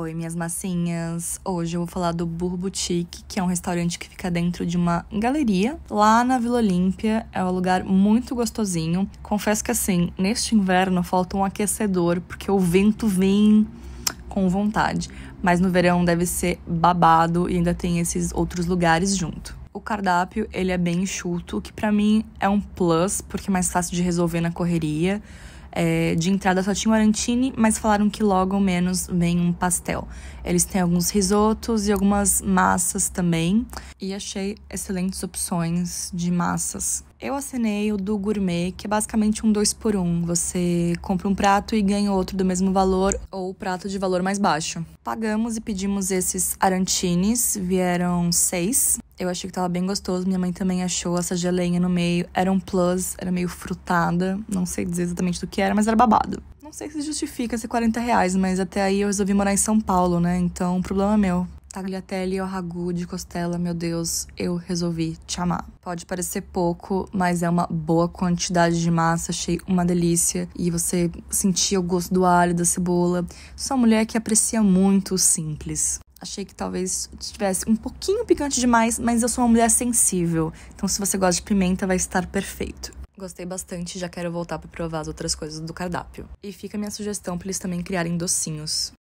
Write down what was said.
Oi, minhas massinhas! Hoje eu vou falar do Burro Boutique, que é um restaurante que fica dentro de uma galeria lá na Vila Olímpia. É um lugar muito gostosinho. Confesso que, assim, neste inverno falta um aquecedor, porque o vento vem com vontade. Mas no verão deve ser babado e ainda tem esses outros lugares junto. O cardápio, ele é bem enxuto, que para mim é um plus, porque é mais fácil de resolver na correria é, de entrada só tinha Arantini, mas falaram que logo menos vem um pastel. Eles têm alguns risotos e algumas massas também. E achei excelentes opções de massas. Eu assinei o do gourmet, que é basicamente um dois por um. Você compra um prato e ganha outro do mesmo valor ou prato de valor mais baixo. Pagamos e pedimos esses arantines, vieram seis. Eu achei que tava bem gostoso, minha mãe também achou essa geleinha no meio. Era um plus, era meio frutada, não sei dizer exatamente do que era, mas era babado. Não sei se justifica ser 40 reais, mas até aí eu resolvi morar em São Paulo, né? Então, o problema é meu tagliatelle ao ragu de costela, meu Deus, eu resolvi te amar. Pode parecer pouco, mas é uma boa quantidade de massa, achei uma delícia. E você sentia o gosto do alho, da cebola. Sou uma mulher que aprecia muito o simples. Achei que talvez tivesse um pouquinho picante demais, mas eu sou uma mulher sensível. Então, se você gosta de pimenta, vai estar perfeito. Gostei bastante, já quero voltar para provar as outras coisas do cardápio. E fica a minha sugestão para eles também criarem docinhos.